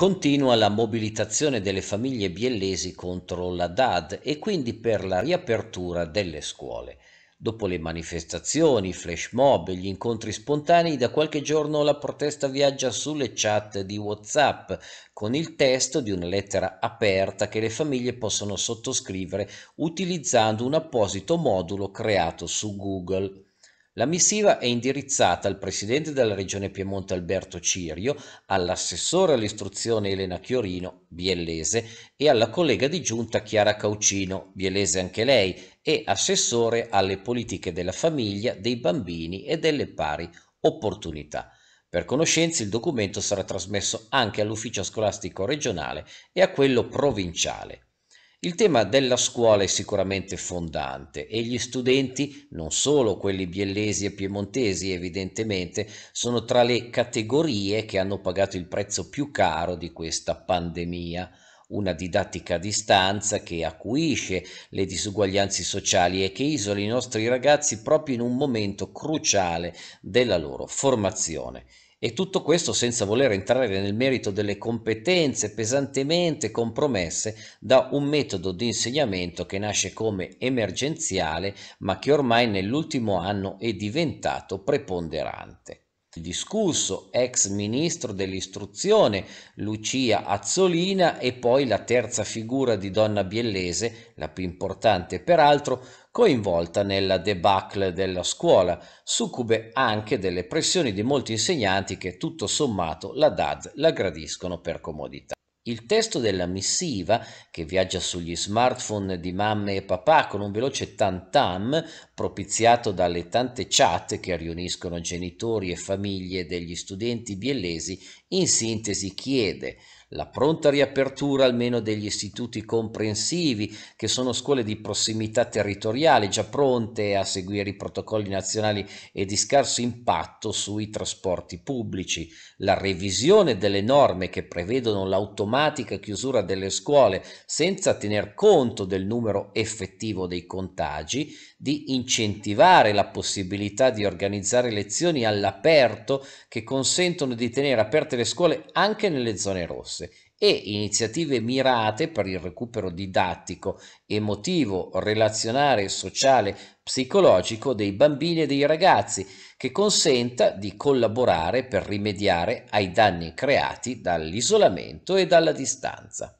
Continua la mobilitazione delle famiglie biellesi contro la DAD e quindi per la riapertura delle scuole. Dopo le manifestazioni, flash mob e gli incontri spontanei, da qualche giorno la protesta viaggia sulle chat di WhatsApp con il testo di una lettera aperta che le famiglie possono sottoscrivere utilizzando un apposito modulo creato su Google. La missiva è indirizzata al presidente della regione Piemonte Alberto Cirio, all'assessore all'istruzione Elena Chiorino, biellese, e alla collega di giunta Chiara Caucino, biellese anche lei, e assessore alle politiche della famiglia, dei bambini e delle pari opportunità. Per conoscenza il documento sarà trasmesso anche all'ufficio scolastico regionale e a quello provinciale. Il tema della scuola è sicuramente fondante e gli studenti, non solo quelli biellesi e piemontesi evidentemente, sono tra le categorie che hanno pagato il prezzo più caro di questa pandemia. Una didattica a distanza che acuisce le disuguaglianze sociali e che isola i nostri ragazzi proprio in un momento cruciale della loro formazione. E tutto questo senza voler entrare nel merito delle competenze pesantemente compromesse da un metodo di insegnamento che nasce come emergenziale ma che ormai nell'ultimo anno è diventato preponderante discusso, ex ministro dell'istruzione Lucia Azzolina e poi la terza figura di donna biellese, la più importante peraltro, coinvolta nella debacle della scuola, succube anche delle pressioni di molti insegnanti che tutto sommato la DAD la gradiscono per comodità. Il testo della missiva, che viaggia sugli smartphone di mamme e papà con un veloce tam-tam propiziato dalle tante chat che riuniscono genitori e famiglie degli studenti biellesi, in sintesi chiede la pronta riapertura almeno degli istituti comprensivi, che sono scuole di prossimità territoriale già pronte a seguire i protocolli nazionali e di scarso impatto sui trasporti pubblici, la revisione delle norme che prevedono l'automatica chiusura delle scuole senza tener conto del numero effettivo dei contagi, di incentivare la possibilità di organizzare lezioni all'aperto che consentono di tenere aperte le scuole anche nelle zone rosse risorse e iniziative mirate per il recupero didattico, emotivo, relazionale, sociale, psicologico dei bambini e dei ragazzi, che consenta di collaborare per rimediare ai danni creati dall'isolamento e dalla distanza.